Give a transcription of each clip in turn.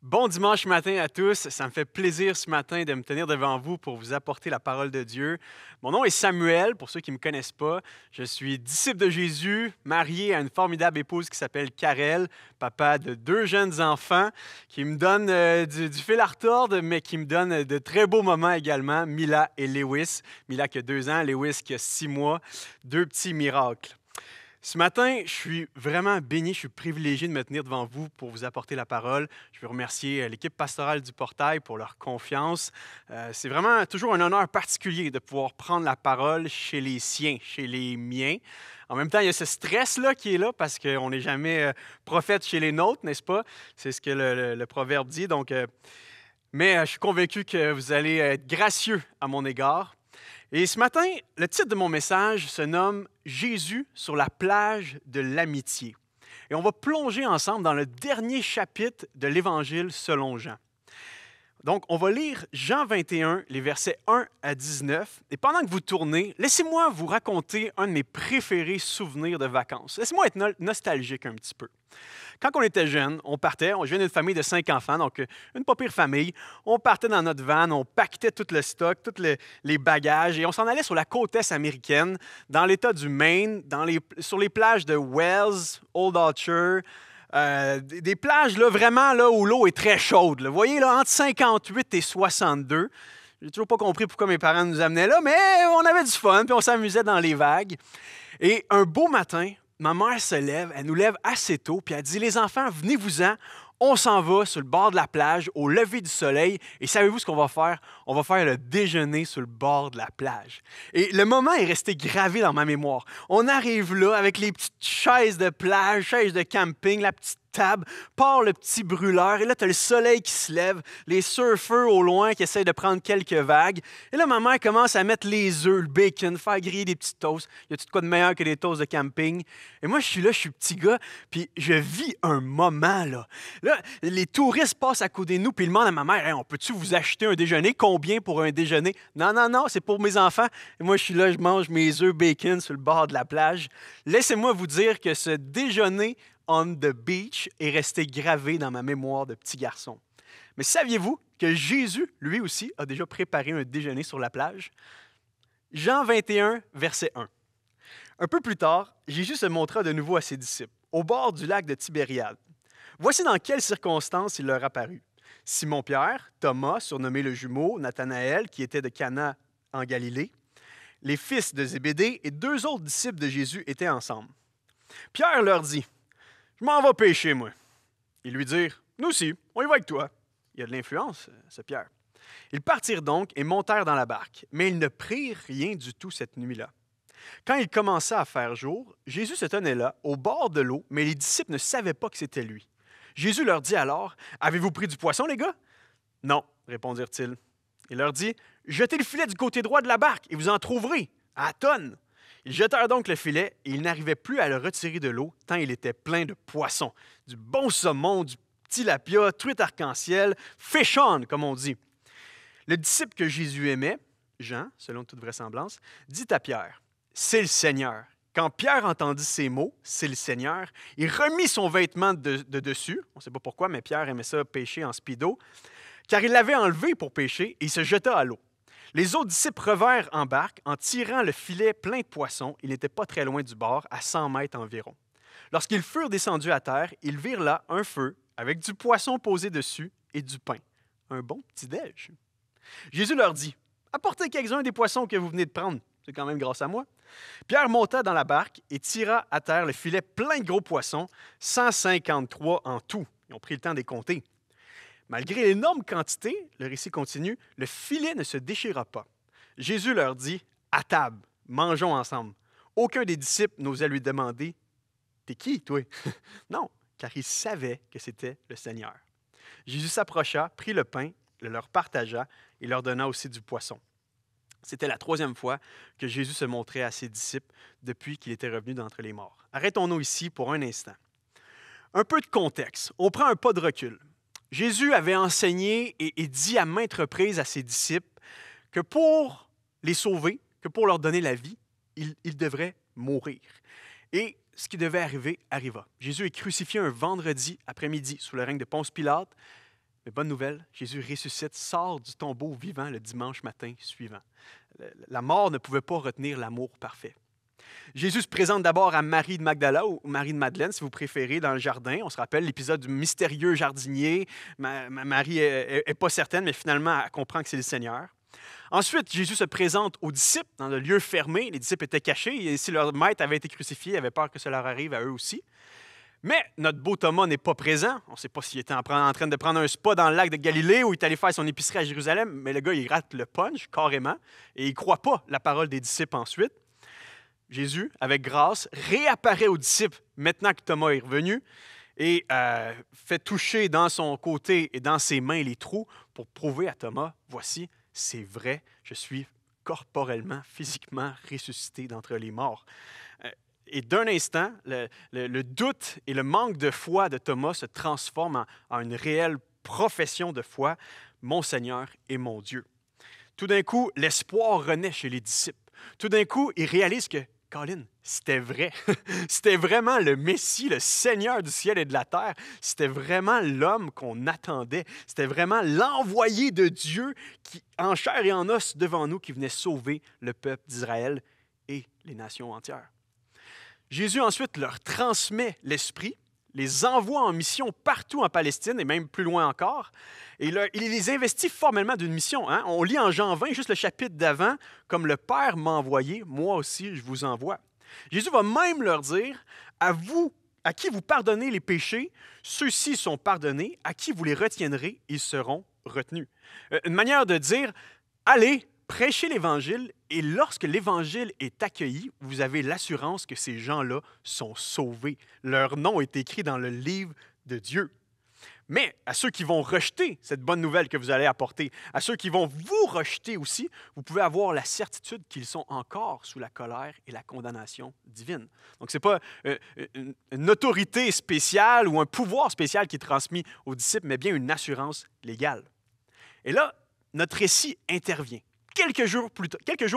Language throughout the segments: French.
Bon dimanche matin à tous. Ça me fait plaisir ce matin de me tenir devant vous pour vous apporter la parole de Dieu. Mon nom est Samuel, pour ceux qui ne me connaissent pas. Je suis disciple de Jésus, marié à une formidable épouse qui s'appelle Karel, papa de deux jeunes enfants, qui me donnent euh, du, du, fil à retordre, mais qui me donne de très beaux moments également, Mila et Lewis. Mila qui a deux ans, Lewis qui a six mois. Deux petits miracles. Ce matin, je suis vraiment béni, je suis privilégié de me tenir devant vous pour vous apporter la parole. Je veux remercier euh, l'équipe pastorale du Portail pour leur confiance. Euh, c'est vraiment toujours un honneur particulier de pouvoir prendre la parole chez les siens, chez les miens. En même temps, il y a ce stress-là qui est là parce qu'on n'est jamais euh, prophète chez les nôtres, n'est-ce pas? C'est ce que le, proverbe dit. Donc, mais je suis convaincu que vous allez être gracieux à mon égard et ce matin, le titre de mon message se nomme Jésus sur la plage de l'amitié. Et on va plonger ensemble dans le dernier chapitre de l'Évangile selon Jean. Donc, on va lire Jean 21, les versets 1 à 19. Et pendant que vous tournez, laissez-moi vous raconter un de mes préférés souvenirs de vacances. Laissez-moi être nostalgique un petit peu. Quand on était jeune, on partait, on venait d'une famille de cinq enfants, donc euh, une pas pire famille. On partait dans notre van, on paquetait tout le stock, tous les, bagages, et on s'en allait sur la côte est américaine, dans l'État du Maine, sur les plages de Wells, Old Archer, euh, des plages là, vraiment là, où l'eau est très chaude. Vous voyez, là, entre 58 et 62. J'ai toujours pas compris pourquoi mes parents nous amenaient là, mais on avait du fun, puis on s'amusait dans les vagues. Et un beau matin, ma mère se lève, elle nous lève assez tôt, puis elle dit Les enfants, venez-vous-en, on s'en va sur le bord de la plage au lever du soleil. Et savez-vous ce qu'on va faire? On va faire le déjeuner sur le bord de la plage. Et le moment est resté gravé dans ma mémoire. On arrive là avec les petites chaises de plage, chaises de camping, la petite par le petit brûleur, et là, tu as le soleil qui se lève, les surfeurs au loin qui essayent de prendre quelques vagues. Et là, ma mère commence à mettre les œufs, le bacon, faire griller des petites toasts. Y a-tu de quoi de meilleur que des toasts de camping? Et moi, je suis là, je suis petit gars, puis je vis un moment, là. Là, les touristes passent à côté de nous, puis ils demandent à ma mère, on peut-tu vous acheter un déjeuner? Combien pour un déjeuner? Non, non, non, c'est pour mes enfants. Et moi, je suis là, je mange mes œufs bacon sur le bord de la plage. Laissez-moi vous dire que ce déjeuner on the beach est resté gravé dans ma mémoire de petit garçon. Mais saviez-vous que Jésus, lui aussi, a déjà préparé un déjeuner sur la plage? Jean 21, verset 1. Un peu plus tard, Jésus se montra de nouveau à ses disciples, au bord du lac de Tibériade. Voici dans quelles circonstances il leur apparut. Simon-Pierre, Thomas, surnommé le jumeau, Nathanaël, qui était de Cana en Galilée, les fils de Zébédée et deux autres disciples de Jésus étaient ensemble. Pierre leur dit je m'en vais pêcher, moi. Ils lui dirent, « Nous aussi, on y va avec toi. Il y a de l'influence, euh, ce Pierre. Ils partirent donc et montèrent dans la barque, mais ils ne prirent rien du tout cette nuit-là. Quand il commença à faire jour, Jésus se tenait là, au bord de l'eau, mais les disciples ne savaient pas que c'était lui. Jésus leur dit alors Avez-vous pris du poisson, les gars Non, répondirent-ils. Il leur dit Jetez le filet du côté droit de la barque et vous en trouverez, à tonnes. Ils jetèrent donc le filet et ils n'arrivaient plus à le retirer de l'eau tant il était plein de poissons. Du bon saumon, du petit tilapia, truite arc-en-ciel, fish on, comme on dit. Le disciple que Jésus aimait, Jean, selon toute vraisemblance, dit à Pierre C'est le Seigneur. Quand Pierre entendit ces mots, c'est le Seigneur, il remit son vêtement de, dessus. On ne sait pas pourquoi, mais Pierre aimait ça pêcher en speedo, car il l'avait enlevé pour pêcher et il se jeta à l'eau. Les autres disciples revinrent en barque en tirant le filet plein de poissons. Il n'étaient pas très loin du bord, à 100 mètres environ. Lorsqu'ils furent descendus à terre, ils virent là un feu avec du poisson posé dessus et du pain. Un bon petit déj. Jésus leur dit Apportez quelques-uns des poissons que vous venez de prendre. C'est quand même grâce à moi. Pierre monta dans la barque et tira à terre le filet plein de gros poissons, 153 en tout. Ils ont pris le temps de compter. Malgré l'énorme quantité, le récit continue, le filet ne se déchira pas. Jésus leur dit, à table, mangeons ensemble. Aucun des disciples n'osait lui demander, T'es qui, toi? non, car il savait que c'était le Seigneur. Jésus s'approcha, prit le pain, le leur partagea et leur donna aussi du poisson. C'était la troisième fois que Jésus se montrait à ses disciples depuis qu'il était revenu d'entre les morts. Arrêtons-nous ici pour un instant. Un peu de contexte. On prend un pas de recul. Jésus avait enseigné et, dit à maintes reprises à ses disciples que pour les sauver, que pour leur donner la vie, ils, ils devraient mourir. Et ce qui devait arriver arriva. Jésus est crucifié un vendredi après-midi sous le règne de Ponce Pilate. Mais bonne nouvelle, Jésus ressuscite, sort du tombeau vivant le dimanche matin suivant. La mort ne pouvait pas retenir l'amour parfait. Jésus se présente d'abord à Marie de Magdala ou Marie de Madeleine, si vous préférez, dans le jardin. On se rappelle l'épisode du mystérieux jardinier. Marie n'est pas certaine, mais finalement, elle comprend que c'est le Seigneur. Ensuite, Jésus se présente aux disciples dans le lieu fermé. Les disciples étaient cachés si leur maître avait été crucifié, ils avaient peur que cela leur arrive à eux aussi. Mais notre beau Thomas n'est pas présent. On ne sait pas s'il était en, train de prendre un spa dans le lac de Galilée ou il est allé faire son épicerie à Jérusalem, mais le gars, il rate le punch carrément et il ne croit pas la parole des disciples ensuite. Jésus, avec grâce, réapparaît aux disciples maintenant que Thomas est revenu et euh, fait toucher dans son côté et dans ses mains les trous pour prouver à Thomas, voici, c'est vrai, je suis corporellement, physiquement ressuscité d'entre les morts. Euh, et d'un instant, le, doute et le manque de foi de Thomas se transforment en une réelle profession de foi, mon Seigneur et mon Dieu. Tout d'un coup, l'espoir renaît chez les disciples. Tout d'un coup, ils réalisent que Colin, c'était vrai. c'était vraiment le Messie, le Seigneur du ciel et de la terre. C'était vraiment l'homme qu'on attendait. C'était vraiment l'envoyé de Dieu qui, en chair et en os devant nous, qui venait sauver le peuple d'Israël et les nations entières. Jésus ensuite leur transmet l'Esprit les envoie en mission partout en Palestine et même plus loin encore. Et là, il les investit formellement d'une mission. Hein. On lit en Jean 20, juste le chapitre d'avant, comme le Père m'a envoyé, moi aussi je vous envoie. Jésus va même leur dire, à vous, à qui vous pardonnez les péchés, ceux-ci sont pardonnés, à qui vous les retiendrez, ils seront retenus. Euh, une manière de dire, allez, prêchez l'Évangile et lorsque l'Évangile est accueilli, vous avez l'assurance que ces gens-là sont sauvés. Leur nom est écrit dans le livre de Dieu. Mais à ceux qui vont rejeter cette bonne nouvelle que vous allez apporter, à ceux qui vont vous rejeter aussi, vous pouvez avoir la certitude qu'ils sont encore sous la colère et la condamnation divine. Donc, ce n'est pas euh, une autorité spéciale ou un pouvoir spécial qui est transmis aux disciples, mais bien une assurance légale. Et là, notre récit intervient quelques jours,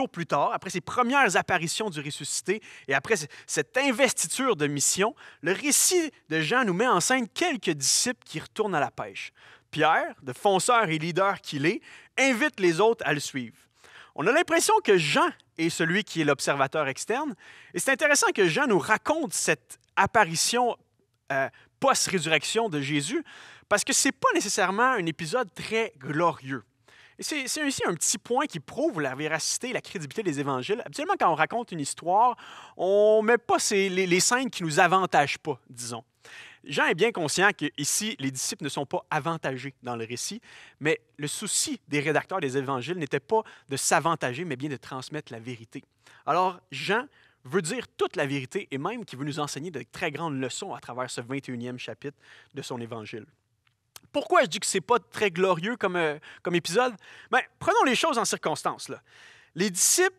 plus tard, après ses premières apparitions du ressuscité et après cette investiture de mission, le récit de Jean nous met en scène quelques disciples qui retournent à la pêche. Pierre, de fonceur et leader qu'il est, invite les autres à le suivre. On a l'impression que Jean est celui qui est l'observateur externe, et c'est intéressant que Jean nous raconte cette apparition euh, post-résurrection de Jésus, parce que ce n'est pas nécessairement un épisode très glorieux. C'est aussi un petit point qui prouve la véracité et la crédibilité des évangiles. Habituellement, quand on raconte une histoire, on ne met pas ces, les, les, scènes qui ne nous avantagent pas, disons. Jean est bien conscient qu'ici, les disciples ne sont pas avantagés dans le récit, mais le souci des rédacteurs des évangiles n'était pas de s'avantager, mais bien de transmettre la vérité. Alors, Jean veut dire toute la vérité et même qu'il veut nous enseigner de très grandes leçons à travers ce 21e chapitre de son évangile. Pourquoi je dis que ce n'est pas très glorieux comme, euh, comme épisode? mais ben, prenons les choses en circonstance. Là. Les disciples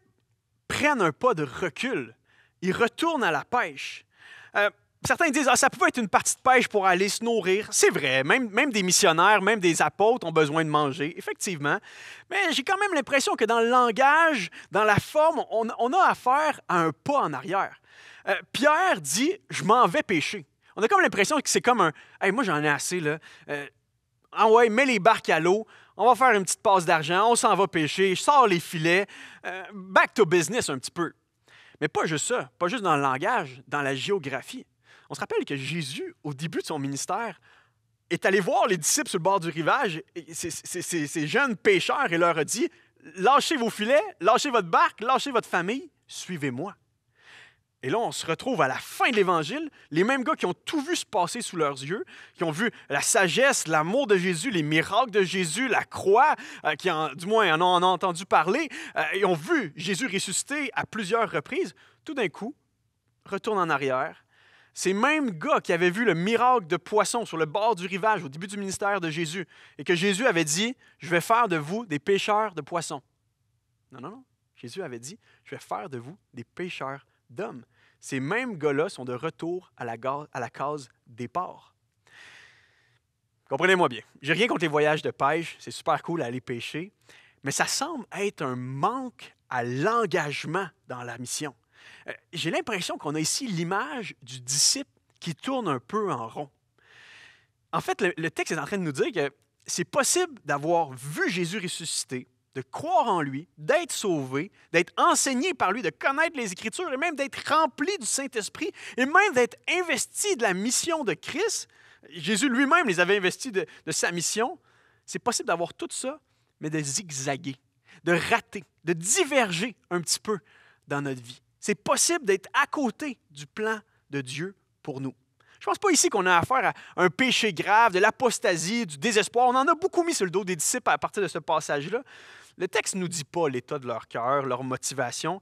prennent un pas de recul. Ils retournent à la pêche. Euh, certains disent ah, ça pouvait être une partie de pêche pour aller se nourrir. C'est vrai, même, même des missionnaires, même des apôtres ont besoin de manger, effectivement. Mais j'ai quand même l'impression que dans le langage, dans la forme, on, a affaire à un pas en arrière. Euh, Pierre dit Je m'en vais pêcher. On a comme l'impression que c'est comme un Hey, moi j'en ai assez, là. Euh, ah ouais, mets les barques à l'eau, on va faire une petite passe d'argent, on s'en va pêcher, je sors les filets. Euh, back to business un petit peu. Mais pas juste ça, pas juste dans le langage, dans la géographie. On se rappelle que Jésus, au début de son ministère, est allé voir les disciples sur le bord du rivage, et ces, ces jeunes pêcheurs, et leur a dit Lâchez vos filets, lâchez votre barque, lâchez votre famille, suivez-moi. Et là, on se retrouve à la fin de l'Évangile, les mêmes gars qui ont tout vu se passer sous leurs yeux, qui ont vu la sagesse, l'amour de Jésus, les miracles de Jésus, la croix, euh, qui en, du moins en ont, entendu parler, euh, et ont vu Jésus ressusciter à plusieurs reprises, tout d'un coup, retourne en arrière. Ces mêmes gars qui avaient vu le miracle de poisson sur le bord du rivage au début du ministère de Jésus, et que Jésus avait dit, je vais faire de vous des pêcheurs de poissons. Non, non, non. Jésus avait dit, je vais faire de vous des pêcheurs d'hommes. Ces mêmes gars-là sont de retour à la, cause à la case départ. Comprenez-moi bien, n'ai rien contre les voyages de pêche, c'est super cool à pêcher, mais ça semble être un manque à l'engagement dans la mission. Euh, j'ai l'impression qu'on a ici l'image du disciple qui tourne un peu en rond. En fait, le, le texte est en train de nous dire que c'est possible d'avoir vu Jésus ressuscité, de croire en lui, d'être sauvé, d'être enseigné par lui, de connaître les Écritures et même d'être rempli du Saint-Esprit et même d'être investi de la mission de Christ. Jésus lui-même les avait investis de, sa mission. C'est possible d'avoir tout ça, mais de zigzaguer, de rater, de diverger un petit peu dans notre vie. C'est possible d'être à côté du plan de Dieu pour nous. Je ne pense pas ici qu'on a affaire à un péché grave, de l'apostasie, du désespoir. On en a beaucoup mis sur le dos des disciples à partir de ce passage-là. Le texte ne nous dit pas l'état de leur cœur, leur motivation,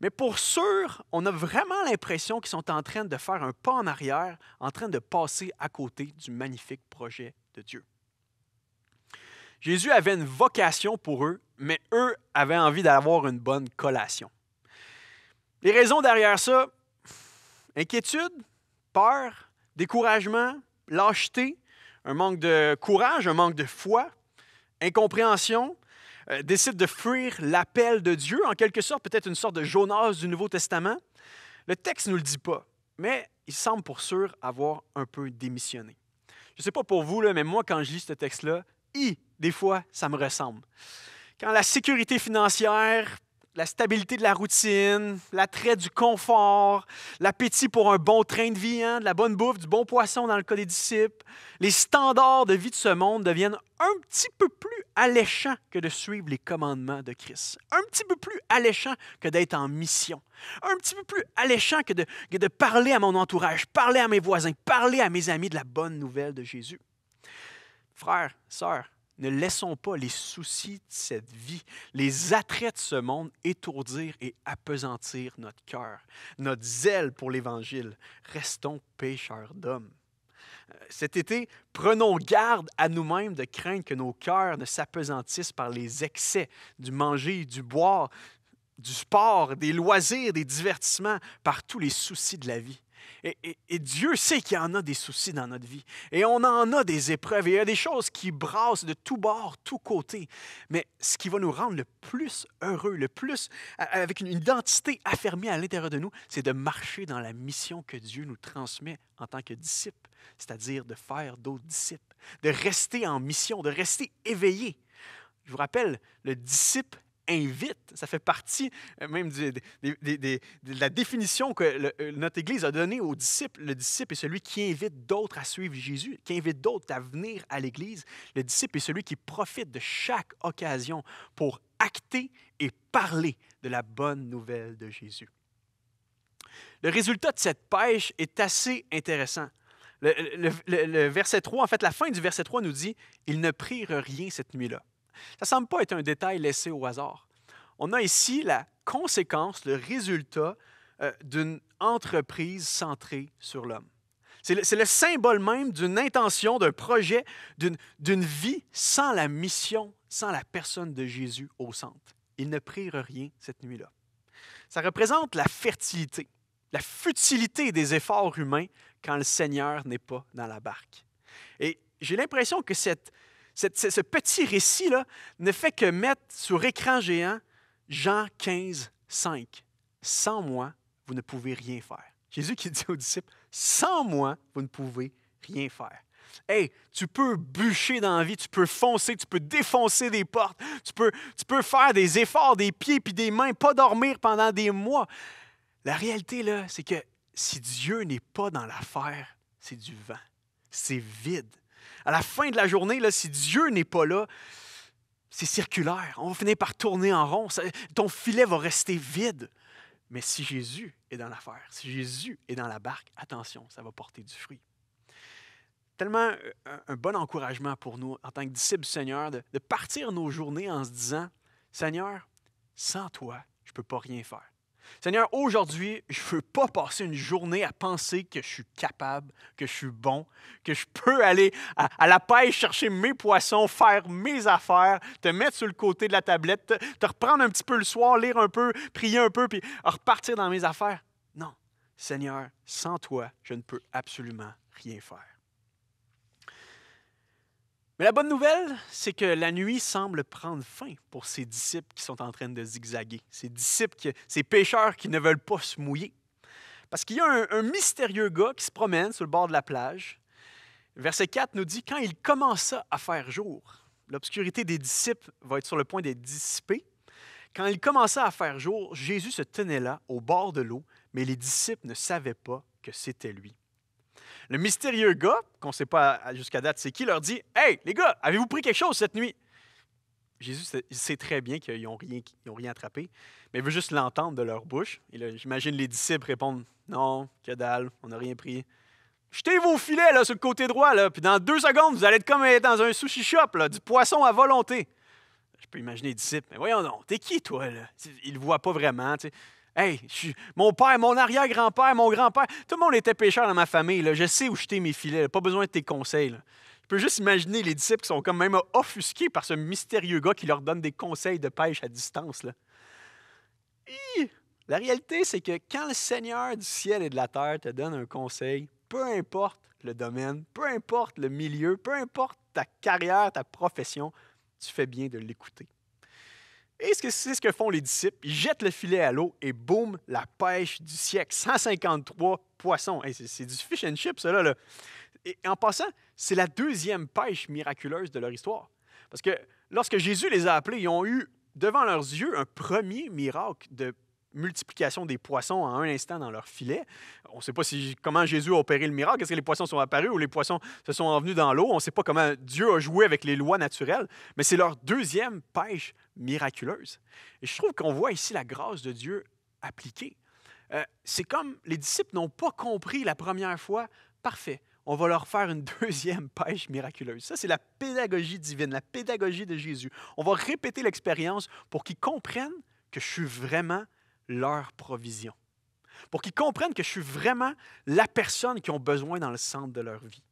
mais pour sûr, on a vraiment l'impression qu'ils sont en train de faire un pas en arrière, en train de passer à côté du magnifique projet de Dieu. Jésus avait une vocation pour eux, mais eux avaient envie d'avoir une bonne collation. Les raisons derrière ça, inquiétude, peur, découragement, lâcheté, un manque de courage, un manque de foi, incompréhension, euh, décide de fuir l'appel de Dieu, en quelque sorte, peut-être une sorte de Jonas du Nouveau Testament. Le texte ne nous le dit pas, mais il semble pour sûr avoir un peu démissionné. Je ne sais pas pour vous, là, mais moi, quand je lis ce texte-là, i, des fois, ça me ressemble. Quand la sécurité financière la stabilité de la routine, l'attrait du confort, l'appétit pour un bon train de vie, hein, de la bonne bouffe, du bon poisson dans le cas des disciples, les standards de vie de ce monde deviennent un petit peu plus alléchants que de suivre les commandements de Christ. Un petit peu plus alléchants que d'être en mission. Un petit peu plus alléchants que de, que de parler à mon entourage, parler à mes voisins, parler à mes amis de la bonne nouvelle de Jésus. Frères, sœurs, ne laissons pas les soucis de cette vie, les attraits de ce monde étourdir et appesantir notre cœur, notre zèle pour l'Évangile. Restons pécheurs d'hommes. Euh, cet été, prenons garde à nous-mêmes de craindre que nos cœurs ne s'apesantissent par les excès du manger, du boire, du sport, des loisirs, des divertissements, par tous les soucis de la vie. Et, Dieu sait qu'il y en a des soucis dans notre vie. Et on en a des épreuves. Et il y a des choses qui brassent de tous bords, tous côtés. Mais ce qui va nous rendre le plus heureux, le plus avec une identité affirmée à l'intérieur de nous, c'est de marcher dans la mission que Dieu nous transmet en tant que disciples, c'est-à-dire de faire d'autres disciples, de rester en mission, de rester éveillé. Je vous rappelle, le disciple invite. Ça fait partie euh, même de la définition que euh, notre Église a donnée aux disciples. Le disciple est celui qui invite d'autres à suivre Jésus, qui invite d'autres à venir à l'Église. Le disciple est celui qui profite de chaque occasion pour acter et parler de la bonne nouvelle de Jésus. Le résultat de cette pêche est assez intéressant. Le, le, verset 3, en fait, la fin du verset 3 nous dit, ils ne prirent rien cette nuit-là ça ne semble pas être un détail laissé au hasard. On a ici la conséquence, le résultat euh, d'une entreprise centrée sur l'homme. C'est le, le, symbole même d'une intention, d'un projet, d'une vie sans la mission, sans la personne de Jésus au centre. Ils ne prirent rien cette nuit-là. Ça représente la fertilité, la futilité des efforts humains quand le Seigneur n'est pas dans la barque. Et j'ai l'impression que cette, ce, petit récit-là ne fait que mettre sur écran géant Jean 15, 5. Sans moi, vous ne pouvez rien faire. Jésus qui dit aux disciples, sans moi, vous ne pouvez rien faire. Hey, tu peux bûcher dans la vie, tu peux foncer, tu peux défoncer des portes, tu peux, tu peux faire des efforts des pieds puis des mains, pas dormir pendant des mois. La réalité, là, c'est que si Dieu n'est pas dans l'affaire, c'est du vent, c'est vide. À la fin de la journée, là, si Dieu n'est pas là, c'est circulaire. On va finir par tourner en rond. ton filet va rester vide. Mais si Jésus est dans l'affaire, si Jésus est dans la barque, attention, ça va porter du fruit. Tellement euh, un bon encouragement pour nous en tant que disciples du Seigneur de, de partir nos journées en se disant, Seigneur, sans toi, je ne peux pas rien faire. Seigneur, aujourd'hui, je ne veux pas passer une journée à penser que je suis capable, que je suis bon, que je peux aller à, la pêche chercher mes poissons, faire mes affaires, te mettre sur le côté de la tablette, te reprendre un petit peu le soir, lire un peu, prier un peu, puis repartir dans mes affaires. Non, Seigneur, sans toi, je ne peux absolument rien faire. Mais la bonne nouvelle, c'est que la nuit semble prendre fin pour ces disciples qui sont en train de zigzaguer, ces disciples, ces pêcheurs qui ne veulent pas se mouiller. Parce qu'il y a un, un mystérieux gars qui se promène sur le bord de la plage. Verset 4 nous dit, quand il commença à faire jour, l'obscurité des disciples va être sur le point d'être dissipée. Quand il commença à faire jour, Jésus se tenait là, au bord de l'eau, mais les disciples ne savaient pas que c'était lui. Le mystérieux gars, qu'on ne sait pas jusqu'à date c'est qui, leur dit Hey, les gars, avez-vous pris quelque chose cette nuit Jésus sait très bien qu'ils n'ont rien, rien attrapé, mais il veut juste l'entendre de leur bouche. Et j'imagine les disciples répondent Non, que dalle, on n'a rien pris. Jetez vos filets là, sur le côté droit, là, puis dans deux secondes, vous allez être comme dans un sushi shop, du poisson à volonté. Je peux imaginer les disciples Mais voyons donc, t'es qui, toi là? Ils ne voient pas vraiment. Hey, mon père, mon arrière-grand-père, mon grand-père, tout le monde était pêcheur dans ma famille. Je sais où jeter mes filets. Pas besoin de tes conseils. Là. peux juste imaginer les disciples qui sont comme même offusqués par ce mystérieux gars qui leur donne des conseils de pêche à distance. La réalité, c'est que quand le Seigneur du ciel et de la terre te donne un conseil, peu importe le domaine, peu importe le milieu, peu importe ta carrière, ta profession, tu fais bien de l'écouter. Et c'est ce que font les disciples. Ils jettent le filet à l'eau et boum, la pêche du siècle. 153 poissons. c'est du fish and chips, cela. Là. Et en passant, c'est la deuxième pêche miraculeuse de leur histoire. Parce que lorsque Jésus les a appelés, ils ont eu devant leurs yeux un premier miracle de multiplication des poissons en un instant dans leur filet. On ne sait pas si, comment Jésus a opéré le miracle. Est-ce que les poissons sont apparus ou les poissons se sont envenus dans l'eau? On ne sait pas comment Dieu a joué avec les lois naturelles, mais c'est leur deuxième pêche miraculeuse. Et je trouve qu'on voit ici la grâce de Dieu appliquée. Euh, c'est comme les disciples n'ont pas compris la première fois, parfait, on va leur faire une deuxième pêche miraculeuse. Ça, c'est la pédagogie divine, la pédagogie de Jésus. On va répéter l'expérience pour qu'ils comprennent que je suis vraiment leur provision, pour qu'ils comprennent que je suis vraiment la personne qui ont besoin dans le centre de leur vie.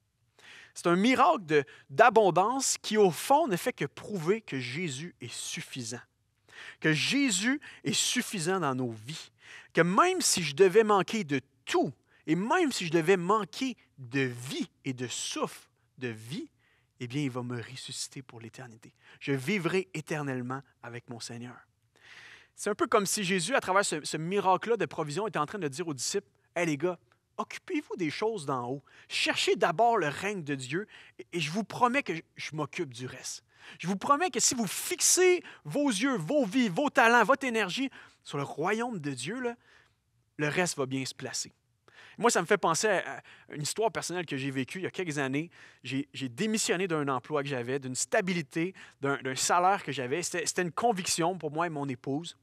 C'est un miracle d'abondance qui, au fond, ne fait que prouver que Jésus est suffisant. Que Jésus est suffisant dans nos vies. Que même si je devais manquer de tout, et même si je devais manquer de vie et de souffle de vie, eh bien, il va me ressusciter pour l'éternité. Je vivrai éternellement avec mon Seigneur. C'est un peu comme si Jésus, à travers ce, miracle-là de provision, était en train de dire aux disciples, Hé les gars, Occupez-vous des choses d'en haut. Cherchez d'abord le règne de Dieu et je vous promets que je m'occupe du reste. Je vous promets que si vous fixez vos yeux, vos vies, vos talents, votre énergie sur le royaume de Dieu, le reste va bien se placer. Moi, ça me fait penser à une histoire personnelle que j'ai vécue il y a quelques années. J'ai démissionné d'un emploi que j'avais, d'une stabilité, d'un salaire que j'avais. C'était une conviction pour moi et mon épouse.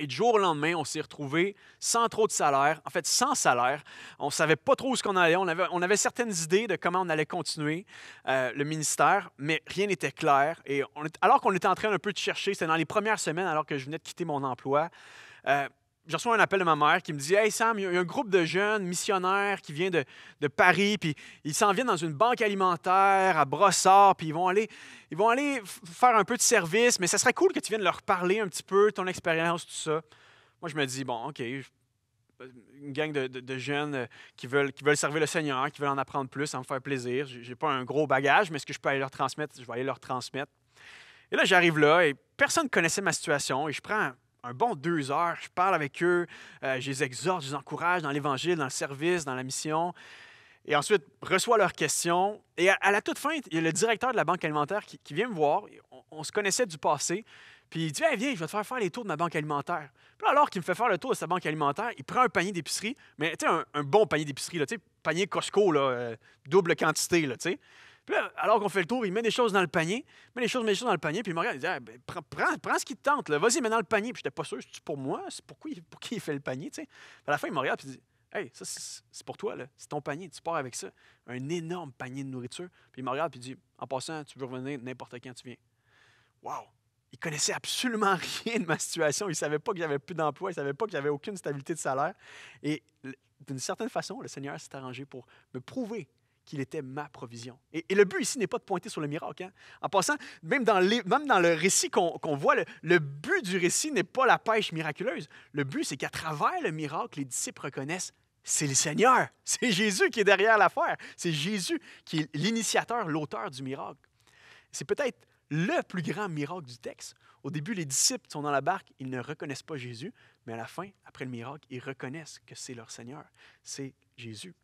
Et du jour au lendemain, on s'est retrouvé sans trop de salaire, en fait sans salaire. On ne savait pas trop où ce qu'on allait. On avait, on avait, certaines idées de comment on allait continuer euh, le ministère, mais rien n'était clair. Et alors qu'on était en train un peu de chercher, c'était dans les premières semaines, alors que je venais de quitter mon emploi, euh, je reçois un appel de ma mère qui me dit Hey Sam, il y a un groupe de jeunes missionnaires qui vient de, Paris, puis ils s'en viennent dans une banque alimentaire à Brossard, puis ils vont aller, ils vont aller faire un peu de service, mais ça serait cool que tu viennes leur parler un petit peu, de ton expérience, tout ça. Moi, je me dis Bon, OK, une gang de, jeunes euh, qui veulent, qui veulent servir le Seigneur, qui veulent en apprendre plus, en faire plaisir. Je n'ai pas un gros bagage, mais ce que je peux aller leur transmettre, je vais aller leur transmettre. Et là, j'arrive là, et personne ne connaissait ma situation, et je prends un bon deux heures. Je parle avec eux, euh, je les exhorte, je les encourage dans l'Évangile, dans le service, dans la mission. Et ensuite, reçois leurs questions. Et à, la toute fin, il y a le directeur de la banque alimentaire qui, vient me voir. On, se connaissait du passé. Puis il dit Viens, je vais te faire faire les tours de ma banque alimentaire. alors qu'il me fait faire le tour de sa banque alimentaire, il prend un panier d'épicerie, mais tu sais, un, bon panier d'épicerie, panier Costco, euh, double quantité. sais. Puis là, alors qu'on fait le tour, il met des choses dans le panier, met des choses, met des choses dans le panier, puis il me regarde, il dit ah, ben, prends, ce qui te tente, vas-y, mets dans le panier. Puis n'étais pas sûr, c'est pour moi, c'est pour qui, il fait le panier, tu sais. À la fin, il me regarde, puis il dit Hey, ça, c'est pour toi, c'est ton panier, tu pars avec ça. Un énorme panier de nourriture. Puis il me regarde, puis il dit En passant, tu peux revenir n'importe quand tu viens. Wow! Il connaissait absolument rien de ma situation. Il ne savait pas que j'avais plus d'emploi. Il ne savait pas que j'avais aucune stabilité de salaire. Et d'une certaine façon, le Seigneur s'est arrangé pour me prouver qu'il était ma provision. Et, le but ici n'est pas de pointer sur le miracle. Hein. En passant, même dans, le récit qu'on voit, le, but du récit n'est pas la pêche miraculeuse. Le but, c'est qu'à travers le miracle, les disciples reconnaissent c'est le Seigneur, c'est Jésus qui est derrière l'affaire, c'est Jésus qui est l'initiateur, l'auteur du miracle. C'est peut-être le plus grand miracle du texte. Au début, les disciples sont dans la barque, ils ne reconnaissent pas Jésus, mais à la fin, après le miracle, ils reconnaissent que c'est leur Seigneur, c'est Jésus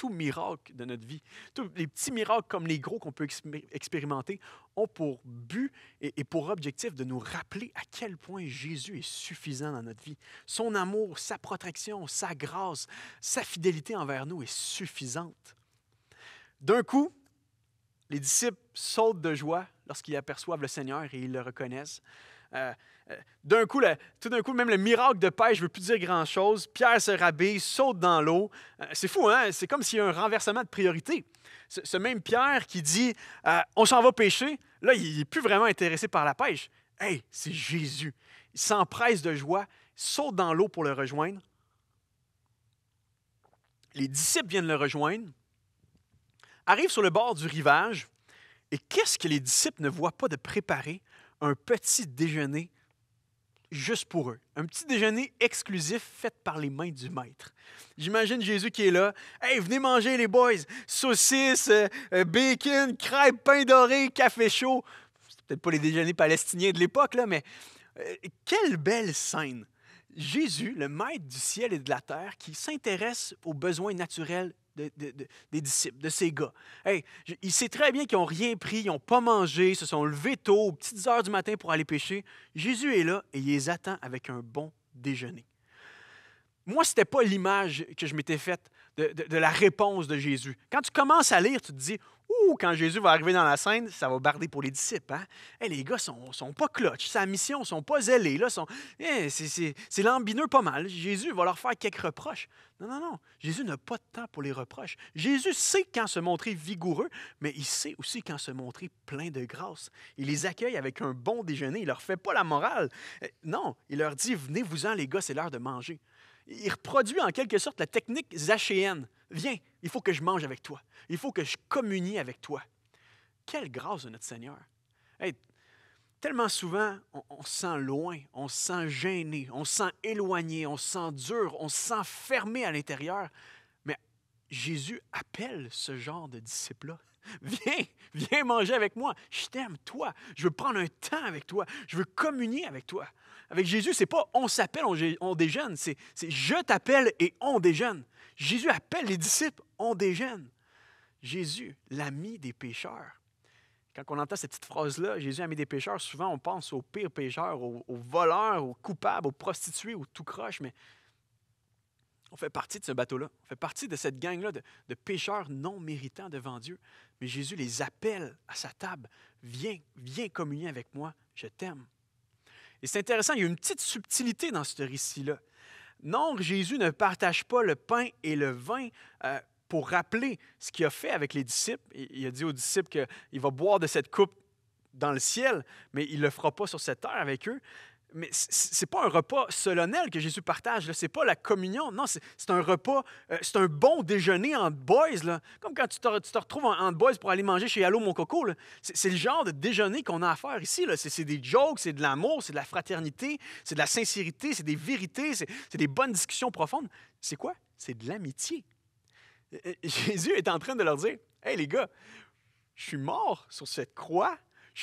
tout miracle de notre vie. Tous les petits miracles comme les gros qu'on peut expérimenter ont pour but et, et pour objectif de nous rappeler à quel point Jésus est suffisant dans notre vie. Son amour, sa protection, sa grâce, sa fidélité envers nous est suffisante. D'un coup, les disciples sautent de joie lorsqu'ils aperçoivent le Seigneur et ils le reconnaissent. Euh, euh, d'un coup, tout d'un coup, même le miracle de pêche ne veut plus dire grand-chose. Pierre se rabille, saute dans l'eau. Euh, c'est fou, hein? C'est comme s'il y a un renversement de priorité. Ce, même Pierre qui dit On s'en va pêcher, là, il n'est plus vraiment intéressé par la pêche. Hey, c'est Jésus. Il s'empresse de joie, saute dans l'eau pour le rejoindre. Les disciples viennent le rejoindre, arrivent sur le bord du rivage, et qu'est-ce que les disciples ne voient pas de préparer un petit déjeuner juste pour eux. Un petit déjeuner exclusif fait par les mains du maître. J'imagine Jésus qui est là. Hey, venez manger les boys. Saucisses, euh, euh, bacon, crêpes, pain doré, café chaud. C'est peut-être pas les déjeuners palestiniens de l'époque, là, mais euh, quelle belle scène. Jésus, le maître du ciel et de la terre, qui s'intéresse aux besoins naturels des disciples, de ces gars. Hey, il sait très bien qu'ils n'ont rien pris, ils n'ont pas mangé, se sont levés tôt, aux petites heures du matin pour aller pêcher. Jésus est là et il les attend avec un bon déjeuner. Moi, ce n'était pas l'image que je m'étais faite de, de, la réponse de Jésus. Quand tu commences à lire, tu te dis quand Jésus va arriver dans la scène, ça va barder pour les disciples. Hein. les gars ne sont pas clutch, sa mission, sont pas zélés. Là, eh, c'est lambineux pas mal. Jésus va leur faire quelques reproches. Non, non, non. Jésus n'a pas de temps pour les reproches. Jésus sait quand se montrer vigoureux, mais il sait aussi quand se montrer plein de grâce. Il les accueille avec un bon déjeuner. Il leur fait pas la morale. Eh, non, il leur dit Venez-vous-en, les gars, c'est l'heure de manger il reproduit en quelque sorte la technique zachéenne. Viens, il faut que je mange avec toi. Il faut que je communie avec toi. Quelle grâce de notre Seigneur. tellement souvent, on, on, se sent loin, on se sent gêné, on se sent éloigné, on se sent dur, on se sent fermé à l'intérieur. Mais Jésus appelle ce genre de disciples-là. Viens, viens manger avec moi. Je t'aime, toi. Je veux prendre un temps avec toi. Je veux communier avec toi. Avec Jésus, c'est pas on s'appelle, on, déjeune. C'est je t'appelle et on déjeune. Jésus appelle les disciples, on déjeune. Jésus, l'ami des pécheurs. Quand on entend cette petite phrase-là, Jésus, ami des pécheurs, souvent on pense aux pires pécheurs, aux, aux voleurs, aux coupables, aux prostituées, aux tout croches, mais on fait partie de ce bateau-là. On fait partie de cette gang-là de, pêcheurs pécheurs non méritants devant Dieu. Mais Jésus les appelle à sa table. Viens, viens communier avec moi. Je t'aime. Et c'est intéressant, il y a une petite subtilité dans ce récit-là. Non, Jésus ne partage pas le pain et le vin euh, pour rappeler ce qu'il a fait avec les disciples. Il a dit aux disciples qu'il va boire de cette coupe dans le ciel, mais il ne le fera pas sur cette terre avec eux mais c'est pas un repas solennel que Jésus partage, n'est pas la communion, non, c'est un repas, euh, c'est un bon déjeuner en boys, là. comme quand tu te, retrouves en, boys pour aller manger chez Allo Mon Coco, c'est le genre de déjeuner qu'on a à faire ici, c'est des jokes, c'est de l'amour, c'est de la fraternité, c'est de la sincérité, c'est des vérités, c'est des bonnes discussions profondes. C'est quoi? C'est de l'amitié. Euh, euh, Jésus est en train de leur dire, « Hey les gars, je suis mort sur cette croix,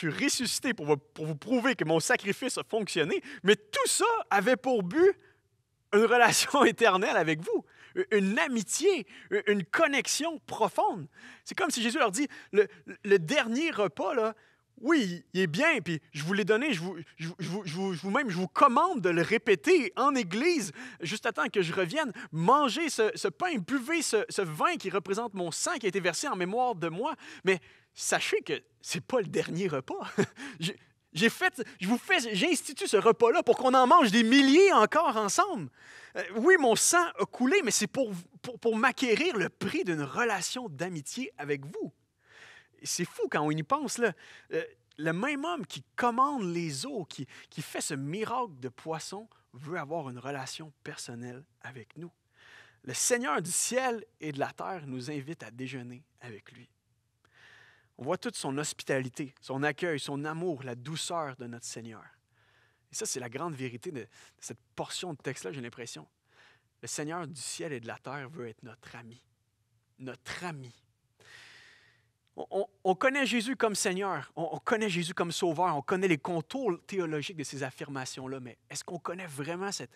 je suis ressuscité pour vous, pour prouver que mon sacrifice a fonctionné. Mais tout ça avait pour but une relation éternelle avec vous, une amitié, une connexion profonde. C'est comme si Jésus leur dit, le, dernier repas, là, oui, il est bien, puis je vous l'ai donné, je vous, je, vous, je vous, même, je vous commande de le répéter en Église, juste à temps que je revienne. Mangez ce, pain, buvez ce, vin qui représente mon sang qui a été versé en mémoire de moi. Mais sachez que c'est pas le dernier repas. J'ai fait, je vous fais, j'institue ce repas-là pour qu'on en mange des milliers encore ensemble. Euh, oui, mon sang a coulé, mais c'est pour, pour, m'acquérir le prix d'une relation d'amitié avec vous. C'est fou quand on y pense. Là. Euh, le même homme qui commande les eaux, qui, qui fait ce miracle de poisson, veut avoir une relation personnelle avec nous. Le Seigneur du ciel et de la terre nous invite à déjeuner avec lui. On voit toute son hospitalité, son accueil, son amour, la douceur de notre Seigneur. Et ça, c'est la grande vérité de, cette portion de texte-là, j'ai l'impression. Le Seigneur du ciel et de la terre veut être notre ami. Notre ami. On, connaît Jésus comme Seigneur, on, connaît Jésus comme Sauveur, on connaît les contours théologiques de ces affirmations-là, mais est-ce qu'on connaît vraiment cette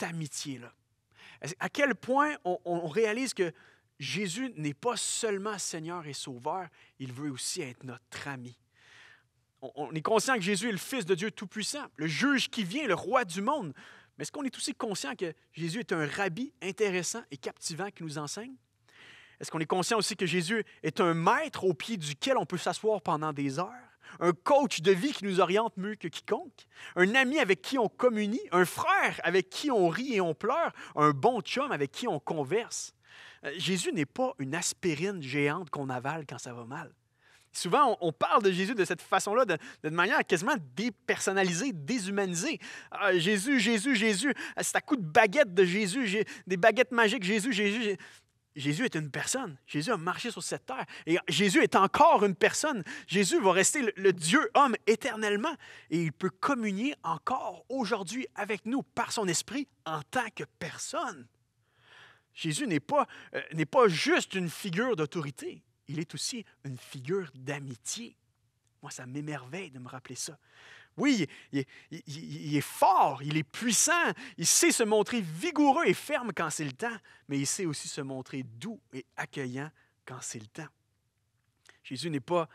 amitié-là? À quel point on réalise que Jésus n'est pas seulement Seigneur et Sauveur, il veut aussi être notre ami. On est conscient que Jésus est le Fils de Dieu Tout-Puissant, le juge qui vient, le roi du monde. Mais est-ce qu'on est aussi conscient que Jésus est un rabbi intéressant et captivant qui nous enseigne? Est-ce qu'on est conscient aussi que Jésus est un maître au pied duquel on peut s'asseoir pendant des heures? Un coach de vie qui nous oriente mieux que quiconque? Un ami avec qui on communie? Un frère avec qui on rit et on pleure? Un bon chum avec qui on converse? Euh, Jésus n'est pas une aspirine géante qu'on avale quand ça va mal. Souvent, on, parle de Jésus de cette façon-là, de, manière quasiment dépersonnalisée, déshumanisée. Ah, Jésus, Jésus, Jésus, c'est à coup de baguette de Jésus, des baguettes magiques, Jésus, Jésus. Jésus. est une personne. Jésus a marché sur cette terre. Et Jésus est encore une personne. Jésus va rester le Dieu-homme éternellement. Et il peut communier encore aujourd'hui avec nous par son esprit en tant que personne. Jésus euh, n'est pas, juste une figure d'autorité, il est aussi une figure d'amitié. Moi, ça m'émerveille de me rappeler ça. Oui, il, est fort, il est puissant, il sait se montrer vigoureux et ferme quand c'est le temps, mais il sait aussi se montrer doux et accueillant quand c'est le temps. Jésus n'est pas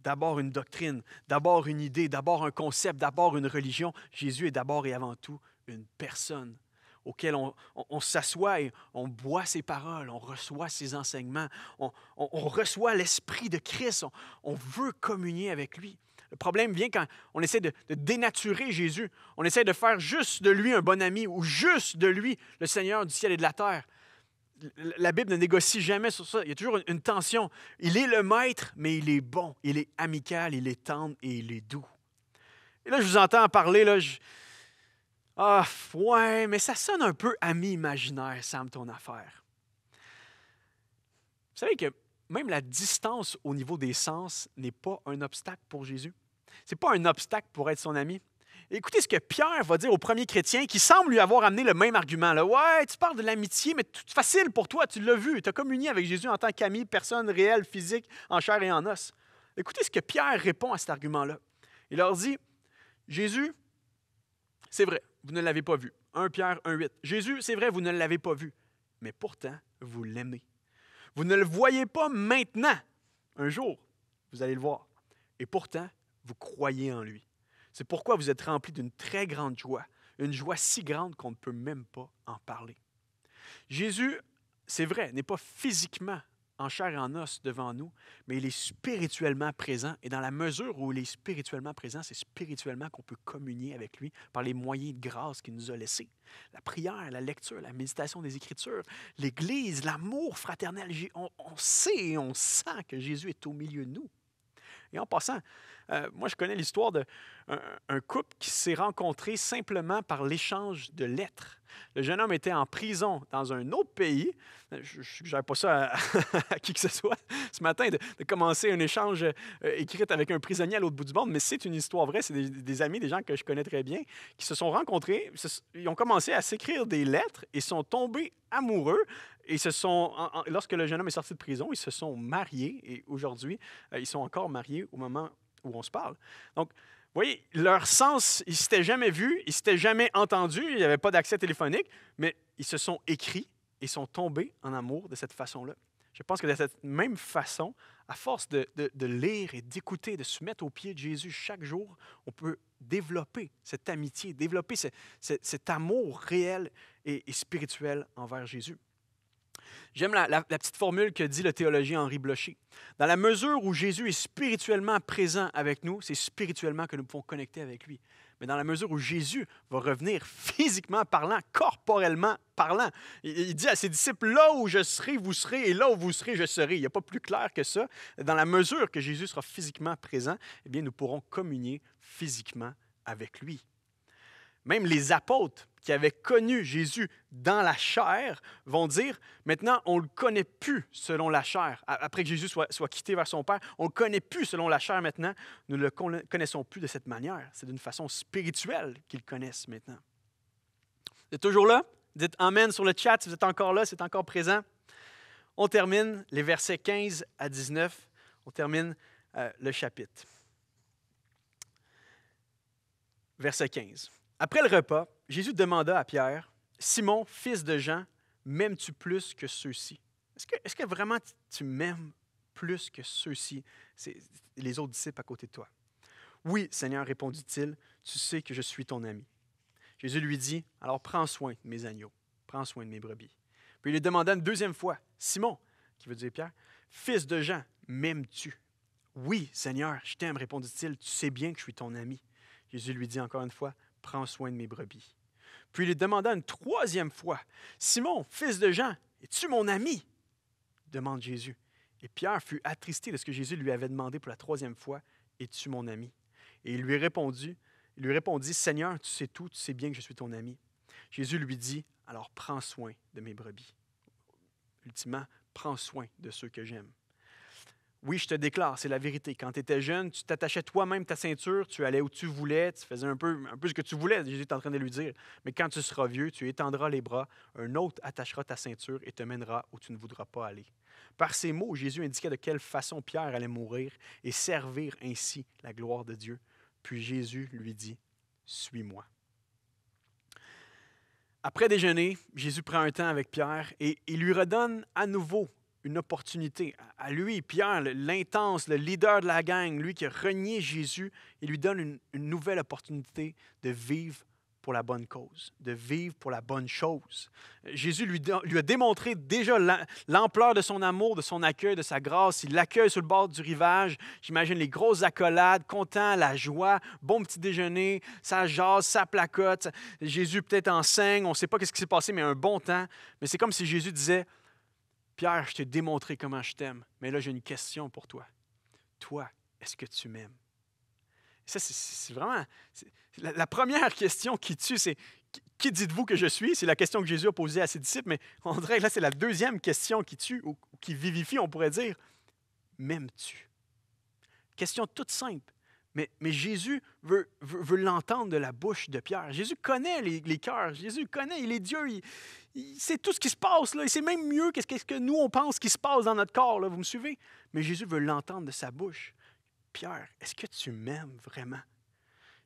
d'abord une doctrine, d'abord une idée, d'abord un concept, d'abord une religion. Jésus est d'abord et avant tout une personne, auquel on, s'assoit et on boit ses paroles, on reçoit ses enseignements, on, reçoit l'Esprit de Christ, on, veut communier avec lui. Le problème vient quand on essaie de, dénaturer Jésus, on essaie de faire juste de lui un bon ami ou juste de lui le Seigneur du ciel et de la terre. La Bible ne négocie jamais sur ça. Il y a toujours une, tension. Il est le maître, mais il est bon, il est amical, il est tendre et il est doux. Et là, je vous entends parler, là, ah, ouais, mais ça sonne un peu ami imaginaire, Sam, ton affaire. Vous savez que même la distance au niveau des sens n'est pas un obstacle pour Jésus. Ce n'est pas un obstacle pour être son ami. Écoutez ce que Pierre va dire aux premier chrétiens qui semble lui avoir amené le même argument. Là. Ouais, tu parles de l'amitié, mais tout facile pour toi, tu l'as vu. Tu as communié avec Jésus en tant qu'ami, personne réelle, physique, en chair et en os. Écoutez ce que Pierre répond à cet argument-là. Il leur dit Jésus, c'est vrai, vous ne l'avez pas vu. 1 Pierre 1,8. Jésus, c'est vrai, vous ne l'avez pas vu, mais pourtant, vous l'aimez. Vous ne le voyez pas maintenant. Un jour, vous allez le voir. Et pourtant, vous croyez en lui. C'est pourquoi vous êtes rempli d'une très grande joie, une joie si grande qu'on ne peut même pas en parler. Jésus, c'est vrai, n'est pas physiquement en chair et en os devant nous, mais il est spirituellement présent. Et dans la mesure où il est spirituellement présent, c'est spirituellement qu'on peut communier avec lui par les moyens de grâce qu'il nous a laissés. La prière, la lecture, la méditation des Écritures, l'Église, l'amour fraternel. On, on sait et on sent que Jésus est au milieu de nous. Et en passant, euh, moi, je connais l'histoire d'un un couple qui s'est rencontré simplement par l'échange de lettres. Le jeune homme était en prison dans un autre pays. Euh, je ne suggère pas ça à, qui que ce soit ce matin, de, commencer un échange euh, écrit avec un prisonnier à l'autre bout du monde, mais c'est une histoire vraie. C'est des, amis, des gens que je connais très bien, qui se sont rencontrés, ils ont commencé à s'écrire des lettres et sont tombés amoureux ils se sont, lorsque le jeune homme est sorti de prison, ils se sont mariés et aujourd'hui, euh, ils sont encore mariés au moment où on se parle. Donc, vous voyez, leur sens, ils ne s'étaient jamais vus, ils ne s'étaient jamais entendus, il n'y avait pas d'accès téléphonique, mais ils se sont écrits et sont tombés en amour de cette façon-là. Je pense que de cette même façon, à force de, lire et d'écouter, de se mettre aux pieds de Jésus chaque jour, on peut développer cette amitié, développer cet amour réel et spirituel envers Jésus. J'aime la, petite formule que dit le théologien Henri Blocher. Dans la mesure où Jésus est spirituellement présent avec nous, c'est spirituellement que nous pouvons connecter avec lui. Mais dans la mesure où Jésus va revenir physiquement parlant, corporellement parlant, il, dit à ses disciples, là où je serai, vous serez, et là où vous serez, je serai. Il n'y a pas plus clair que ça. Dans la mesure que Jésus sera physiquement présent, eh bien, nous pourrons communier physiquement avec lui. Même les apôtres qui avaient connu Jésus dans la chair vont dire, maintenant, on ne le connaît plus selon la chair. Après que Jésus soit, quitté vers son Père, on ne le connaît plus selon la chair maintenant. Nous ne le connaissons plus de cette manière. C'est d'une façon spirituelle qu'ils connaissent maintenant. Vous êtes toujours là? Dites Amen sur le chat si vous êtes encore là, c'est encore présent. On termine les versets 15 à 19. On termine euh, le chapitre. Verset 15. Après le repas, Jésus demanda à Pierre, Simon, fils de Jean, m'aimes-tu plus que ceux-ci? Est-ce que, vraiment tu m'aimes plus que ceux-ci, les autres disciples à côté de toi? Oui, Seigneur, répondit-il, tu sais que je suis ton ami. Jésus lui dit, alors prends soin de mes agneaux, prends soin de mes brebis. Puis il lui demanda une deuxième fois, Simon, qui veut dire Pierre, fils de Jean, m'aimes-tu? Oui, Seigneur, je t'aime, répondit-il, tu sais bien que je suis ton ami. Jésus lui dit encore une fois, prends soin de mes brebis. Puis il lui demanda une troisième fois, Simon, fils de Jean, es-tu mon ami? demande Jésus. Et Pierre fut attristé de ce que Jésus lui avait demandé pour la troisième fois, es-tu mon ami? Et il lui répondit, il lui répondit, Seigneur, tu sais tout, tu sais bien que je suis ton ami. Jésus lui dit, alors prends soin de mes brebis. Ultimement, prends soin de ceux que j'aime. Oui, je te déclare, c'est la vérité. Quand tu étais jeune, tu t'attachais toi-même ta ceinture, tu allais où tu voulais, tu faisais un peu, un peu ce que tu voulais, Jésus est en train de lui dire. Mais quand tu seras vieux, tu étendras les bras, un autre attachera ta ceinture et te mènera où tu ne voudras pas aller. Par ces mots, Jésus indiquait de quelle façon Pierre allait mourir et servir ainsi la gloire de Dieu. Puis Jésus lui dit, Suis-moi. Après déjeuner, Jésus prend un temps avec Pierre et il lui redonne à nouveau une opportunité à lui, Pierre, l'intense, le leader de la gang, lui qui a renié Jésus, il lui donne une, nouvelle opportunité de vivre pour la bonne cause, de vivre pour la bonne chose. Euh, Jésus lui, lui a démontré déjà l'ampleur de son amour, de son accueil, de sa grâce. Il l'accueille sur le bord du rivage. J'imagine les grosses accolades, content, la joie, bon petit déjeuner, sa jase, sa placote. Jésus peut-être enseigne, on ne sait pas ce qui s'est passé, mais un bon temps. Mais c'est comme si Jésus disait, Pierre, je t'ai démontré comment je t'aime, mais là j'ai une question pour toi. Toi, est-ce que tu m'aimes? Ça, c'est vraiment... La, première question qui tue, c'est qui dites-vous que je suis? C'est la question que Jésus a posée à ses disciples, mais on dirait que là, c'est la deuxième question qui tue ou qui vivifie, on pourrait dire. M'aimes-tu? Question toute simple. Mais, Jésus veut, l'entendre de la bouche de Pierre. Jésus connaît les, cœurs. Jésus connaît, il est Dieu. Il, sait tout ce qui se passe. Là. Il sait même mieux qu'est-ce que, nous, on pense qui se passe dans notre corps. Vous me suivez? Mais Jésus veut l'entendre de sa bouche. Pierre, est-ce que tu m'aimes vraiment?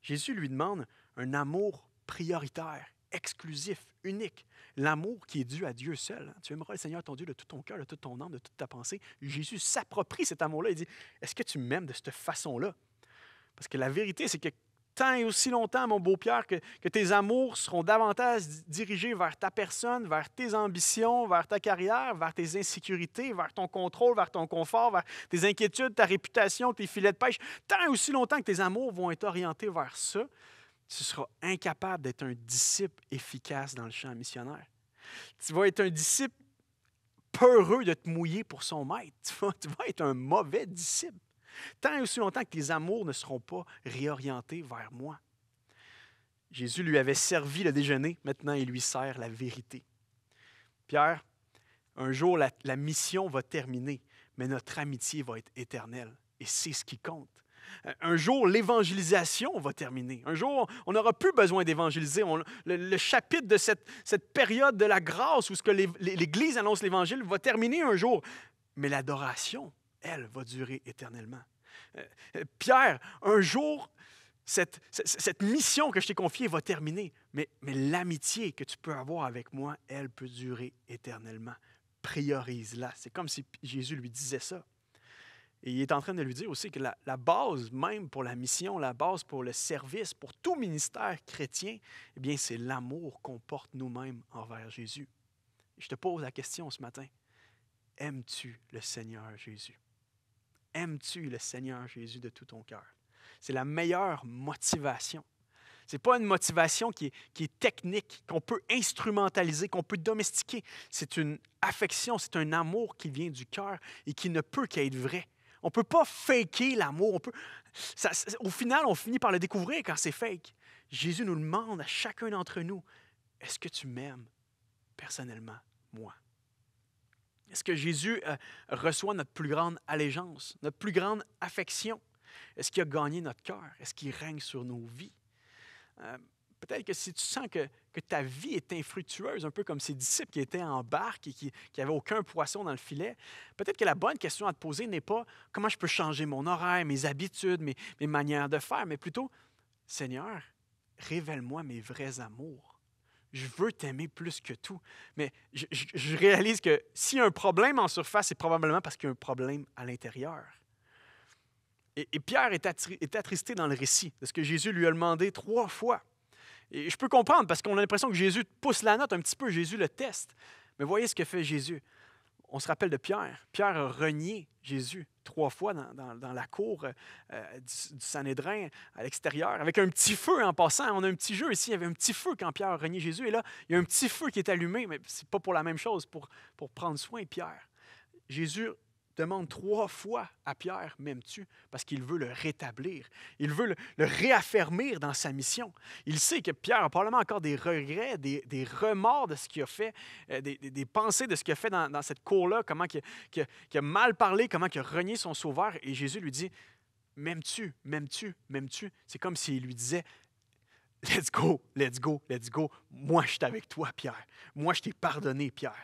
Jésus lui demande un amour prioritaire, exclusif, unique. L'amour qui est dû à Dieu seul. Hein. Tu aimeras le Seigneur ton Dieu de tout ton cœur, de toute ton âme, de toute ta pensée. Jésus s'approprie cet amour-là. Il dit, est-ce que tu m'aimes de cette façon-là? Parce que la vérité, c'est que tant et aussi longtemps, mon beau Pierre, que, tes amours seront davantage dirigés vers ta personne, vers tes ambitions, vers ta carrière, vers tes insécurités, vers ton contrôle, vers ton confort, vers tes inquiétudes, ta réputation, tes filets de pêche. Tant et aussi longtemps que tes amours vont être orientés vers ça, tu seras incapable d'être un disciple efficace dans le champ missionnaire. Tu vas être un disciple peureux de te mouiller pour son maître. tu vas être un mauvais disciple tant et aussi longtemps que les amours ne seront pas réorientés vers moi. Jésus lui avait servi le déjeuner, maintenant il lui sert la vérité. Pierre, un jour la, mission va terminer, mais notre amitié va être éternelle, et c'est ce qui compte. Un jour, l'évangélisation va terminer. Un jour, on n'aura plus besoin d'évangéliser. Le, chapitre de cette, période de la grâce où ce que l'Église annonce l'Évangile va terminer un jour. Mais l'adoration, elle, va durer éternellement. Euh, euh, Pierre, un jour, cette, mission que je t'ai confiée va terminer, mais, mais l'amitié que tu peux avoir avec moi, elle peut durer éternellement. Priorise-la. C'est comme si Jésus lui disait ça. Et il est en train de lui dire aussi que la, base même pour la mission, la base pour le service, pour tout ministère chrétien, eh bien, c'est l'amour qu'on porte nous-mêmes envers Jésus. je te pose la question ce matin. Aimes-tu le Seigneur Jésus? Aimes-tu le Seigneur Jésus de tout ton cœur? C'est la meilleure motivation. Ce n'est pas une motivation qui est, technique, qu'on peut instrumentaliser, qu'on peut domestiquer. C'est une affection, c'est un amour qui vient du cœur et qui ne peut qu'être vrai. On ne peut pas faker l'amour. Peut... au final, on finit par le découvrir quand c'est fake. Jésus nous demande à chacun d'entre nous, est-ce que tu m'aimes personnellement, moi? Est-ce que Jésus euh, reçoit notre plus grande allégeance, notre plus grande affection? Est-ce qu'il a gagné notre cœur? Est-ce qu'il règne sur nos vies? Euh, peut-être que si tu sens que, ta vie est infructueuse, un peu comme ces disciples qui étaient en barque et qui n'avaient aucun poisson dans le filet, peut-être que la bonne question à te poser n'est pas comment je peux changer mon horaire, mes habitudes, mes manières de faire, mais plutôt, Seigneur, révèle-moi mes vrais amours je veux t'aimer plus que tout. Mais je, réalise que s'il y a un problème en surface, c'est probablement parce qu'il y a un problème à l'intérieur. Et, Pierre est, attristé dans le récit de ce que Jésus lui a demandé trois fois. Et je peux comprendre parce qu'on a l'impression que Jésus pousse la note un petit peu, Jésus le teste. Mais voyez ce que fait Jésus. On se rappelle de Pierre. Pierre a renié Jésus trois fois dans, dans, la cour euh, du, du, Sanhédrin, à l'extérieur, avec un petit feu en passant. On a un petit jeu ici, il y avait un petit feu quand Pierre renie Jésus. Et là, il y a un petit feu qui est allumé, mais c'est pas pour la même chose, pour, pour prendre soin Pierre. Jésus demande trois fois à Pierre, m'aimes-tu, parce qu'il veut le rétablir. Il veut le, le, réaffermir dans sa mission. Il sait que Pierre a probablement encore des regrets, des, remords de ce qu'il a fait, euh, des, pensées de ce qu'il a fait dans, cette cour-là, comment il, a mal parlé, comment il a renié son sauveur. Et Jésus lui dit, m'aimes-tu, m'aimes-tu, m'aimes-tu. C'est comme s'il lui disait, let's go, let's go, let's go. Moi, je suis avec toi, Pierre. Moi, je t'ai pardonné, Pierre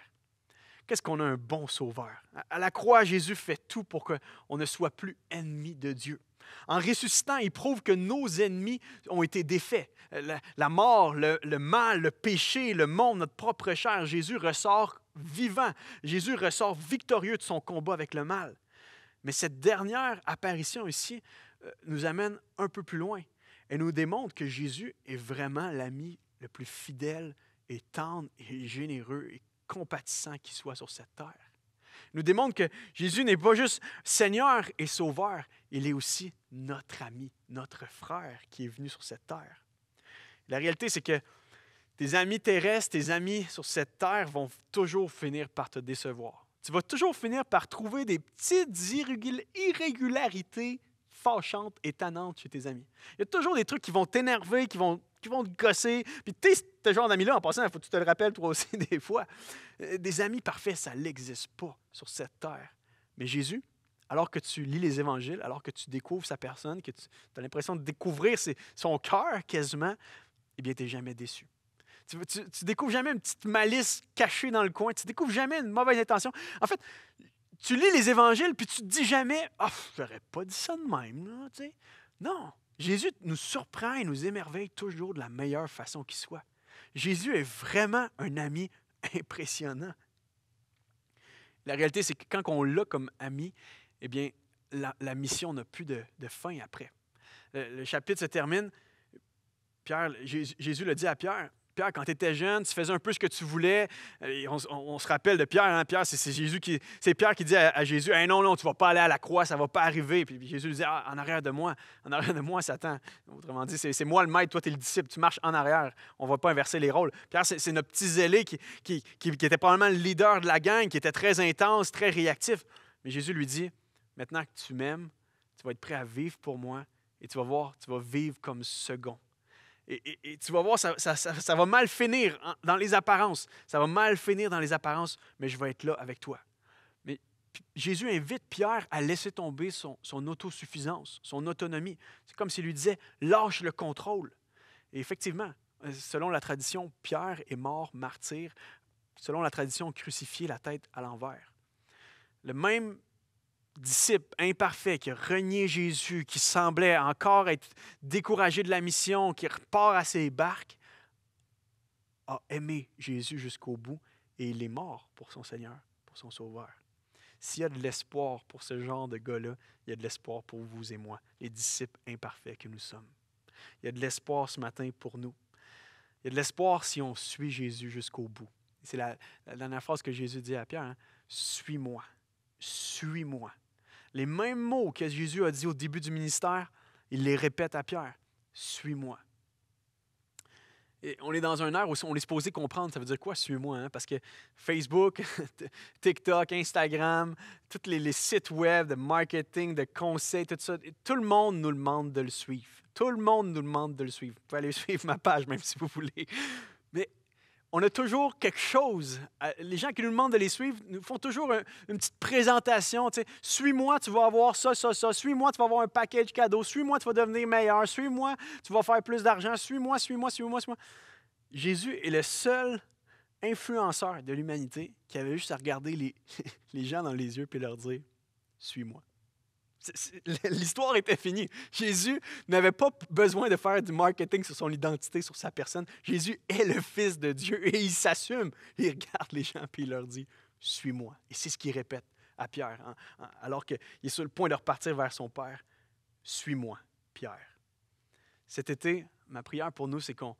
qu'est-ce qu'on a un bon sauveur. À la croix, Jésus fait tout pour qu'on ne soit plus ennemi de Dieu. En ressuscitant, il prouve que nos ennemis ont été défaits. Euh, la, mort, le, mal, le péché, le monde, notre propre chair, Jésus ressort vivant. Jésus ressort victorieux de son combat avec le mal. Mais cette dernière apparition ici euh, nous amène un peu plus loin et nous démontre que Jésus est vraiment l'ami le plus fidèle et tendre et généreux et compatissant qui soit sur cette terre. Il nous démontre que Jésus n'est pas juste Seigneur et Sauveur, il est aussi notre ami, notre frère qui est venu sur cette terre. La réalité, c'est que tes amis terrestres, tes amis sur cette terre vont toujours finir par te décevoir. Tu vas toujours finir par trouver des petites irrégularités fâchantes et tannantes chez tes amis. Il y a toujours des trucs qui vont t'énerver, qui vont vont te gosser. Puis tu ce genre d'amis-là, en passant, il faut que tu te le rappelles toi aussi des fois. Euh, des amis parfaits, ça n'existe pas sur cette terre. Mais Jésus, alors que tu lis les évangiles, alors que tu découvres sa personne, que tu as l'impression de découvrir son cœur quasiment, eh bien, tu n'es jamais déçu. Tu, ne découvres jamais une petite malice cachée dans le coin. Tu découvres jamais une mauvaise intention. En fait, tu lis les évangiles puis tu te dis jamais Ah, oh, n'aurais pas dit ça de même. non, Jésus nous surprend et nous émerveille toujours de la meilleure façon qui soit. Jésus est vraiment un ami impressionnant. La réalité, c'est que quand on l'a comme ami, eh bien, la, mission n'a plus de, fin après. Euh, le, chapitre se termine. Pierre, Jésus le dit à Pierre, Pierre, quand tu étais jeune, tu faisais un peu ce que tu voulais. Euh, on, se rappelle de Pierre. Hein. Pierre, c'est, Jésus qui, c'est Pierre qui dit à, Jésus Non, non, tu ne vas pas aller à la croix, ça ne va pas arriver. Puis, Jésus lui dit ah, En arrière de moi, en arrière de moi, Satan. Autrement dit, c'est, moi le maître, toi, tu es le disciple, tu marches en arrière. On ne va pas inverser les rôles. Pierre, c'est, notre petit zélé qui, qui, qui, qui était probablement le leader de la gang, qui était très intense, très réactif. Mais Jésus lui dit Maintenant que tu m'aimes, tu vas être prêt à vivre pour moi et tu vas voir, tu vas vivre comme second. Et, tu vas voir, ça, va mal finir dans les apparences. Ça va mal finir dans les apparences, mais je vais être là avec toi. Mais Jésus invite Pierre à laisser tomber son, son autosuffisance, son autonomie. C'est comme s'il lui disait, lâche le contrôle. Et effectivement, euh, selon la tradition, Pierre est mort martyr. Selon la tradition, crucifié la tête à l'envers. Le même disciple imparfait qui a renié Jésus, qui semblait encore être découragé de la mission, qui repart à ses barques, a aimé Jésus jusqu'au bout et il est mort pour son Seigneur, pour son Sauveur. S'il y a de l'espoir pour ce genre de gars-là, il y a de l'espoir pour vous et moi, les disciples imparfaits que nous sommes. Il y a de l'espoir ce matin pour nous. Il y a de l'espoir si on suit Jésus jusqu'au bout. C'est la, dernière phrase que Jésus dit à Pierre, hein. Suis-moi, suis-moi. Les mêmes mots que Jésus a dit au début du ministère, il les répète à Pierre. Suis-moi. on est dans un air où on est supposé comprendre, ça veut dire quoi, suis-moi, hein? parce que Facebook, TikTok, Instagram, tous les, sites web de marketing, de conseils, tout ça, tout le monde nous demande de le suivre. Tout le monde nous demande de le suivre. Vous pouvez aller suivre ma page, même si vous voulez. Mais on a toujours quelque chose. Euh, les gens qui nous demandent de les suivre nous font toujours une petite présentation. suis-moi, tu vas avoir ça, ça, ça. Suis-moi, tu vas avoir un package cadeau. Suis-moi, tu vas devenir meilleur. Suis-moi, tu vas faire plus d'argent. Suis-moi, suis-moi, suis-moi, suis-moi. Jésus est le seul influenceur de l'humanité qui avait juste à regarder les, les gens dans les yeux puis leur dire Suis-moi. L'histoire était finie. Jésus n'avait pas besoin de faire du marketing sur son identité, sur sa personne. Jésus est le Fils de Dieu et il s'assume. Il regarde les gens puis il leur dit Suis-moi. Et c'est ce qu'il répète à Pierre, hein, hein, alors qu'il est sur le point de repartir vers son Père Suis-moi, Pierre. Cet été, ma prière pour nous, c'est qu'on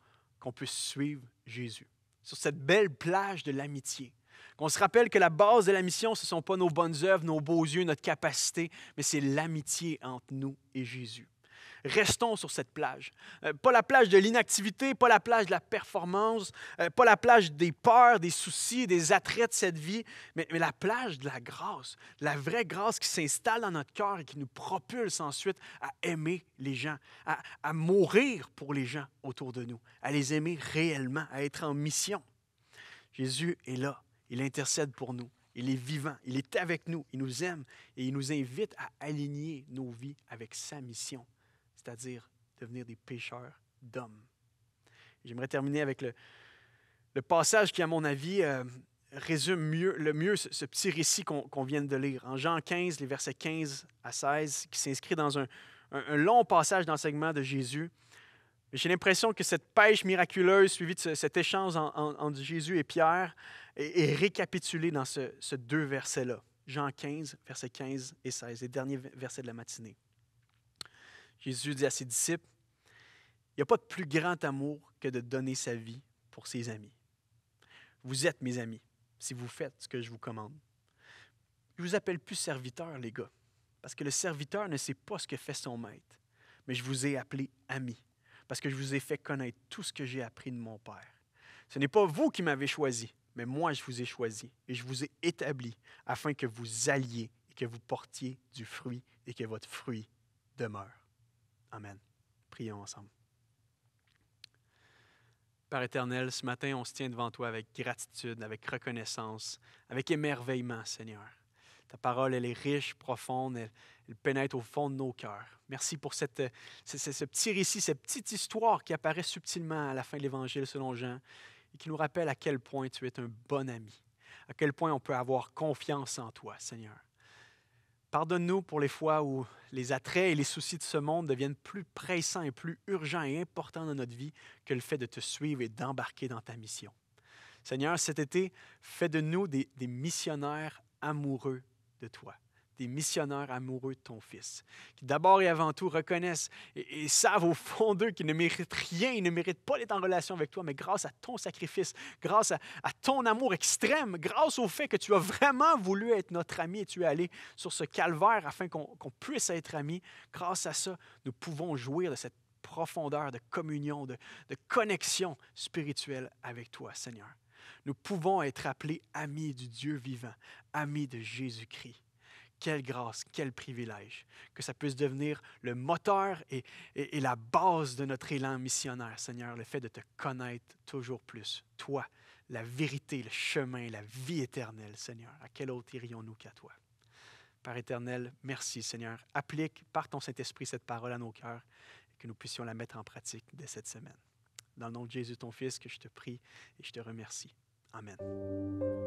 puisse suivre Jésus sur cette belle plage de l'amitié qu'on se rappelle que la base de la mission, ce ne sont pas nos bonnes œuvres, nos beaux yeux, notre capacité, mais c'est l'amitié entre nous et Jésus. Restons sur cette plage. Euh, pas la plage de l'inactivité, pas la plage de la performance, euh, pas la plage des peurs, des soucis, des attraits de cette vie, mais, la plage de la grâce, la vraie grâce qui s'installe dans notre cœur et qui nous propulse ensuite à aimer les gens, à mourir pour les gens autour de nous, à les aimer réellement, à être en mission. Jésus est là. Il intercède pour nous. Il est vivant. Il est avec nous. Il nous aime et il nous invite à aligner nos vies avec sa mission, c'est-à-dire devenir des pécheurs d'hommes. J'aimerais terminer avec le, passage qui, à mon avis, euh, résume mieux, le mieux ce, petit récit qu'on vient de lire. En Jean 15, les versets 15 à 16, qui s'inscrit dans un long passage d'enseignement de Jésus j'ai l'impression que cette pêche miraculeuse suivie de cet échange entre Jésus et Pierre est, récapitulée dans ce, deux versets-là. Jean 15, versets 15 et 16, les derniers versets de la matinée. Jésus dit à ses disciples, il n'y a pas de plus grand amour que de donner sa vie pour ses amis. Vous êtes mes amis si vous faites ce que je vous commande. Je ne vous appelle plus serviteur, les gars, parce que le serviteur ne sait pas ce que fait son maître, mais je vous ai appelé amis parce que je vous ai fait connaître tout ce que j'ai appris de mon Père. Ce n'est pas vous qui m'avez choisi, mais moi je vous ai choisi et je vous ai établi afin que vous alliez et que vous portiez du fruit et que votre fruit demeure. Amen. Prions ensemble. Père éternel, ce matin, on se tient devant toi avec gratitude, avec reconnaissance, avec émerveillement, Seigneur. Ta parole, elle est riche, profonde, il pénètre au fond de nos cœurs. Merci pour cette, euh, ce, petit récit, cette petite histoire qui apparaît subtilement à la fin de l'Évangile selon Jean et qui nous rappelle à quel point tu es un bon ami, à quel point on peut avoir confiance en toi, Seigneur. Pardonne-nous pour les fois où les attraits et les soucis de ce monde deviennent plus pressants et plus urgents et importants dans notre vie que le fait de te suivre et d'embarquer dans ta mission. Seigneur, cet été, fais de nous des missionnaires amoureux de toi des missionnaires amoureux de ton Fils, qui d'abord et avant tout reconnaissent et, savent au fond d'eux qu'ils ne méritent rien, ils ne méritent pas d'être en relation avec toi, mais grâce à ton sacrifice, grâce à, ton amour extrême, grâce au fait que tu as vraiment voulu être notre ami et tu es allé sur ce calvaire afin qu'on puisse être amis, grâce à ça, nous pouvons jouir de cette profondeur de communion, de connexion spirituelle avec toi, Seigneur. Nous pouvons être appelés amis du Dieu vivant, amis de Jésus-Christ. Quelle grâce, quel privilège que ça puisse devenir le moteur et, la base de notre élan missionnaire, Seigneur, le fait de te connaître toujours plus, toi, la vérité, le chemin, la vie éternelle, Seigneur. À quel autre irions-nous qu'à toi? par éternel, merci, Seigneur. Applique par ton Saint-Esprit cette parole à nos cœurs et que nous puissions la mettre en pratique dès cette semaine. Dans le nom de Jésus, ton Fils, que je te prie et je te remercie. Amen.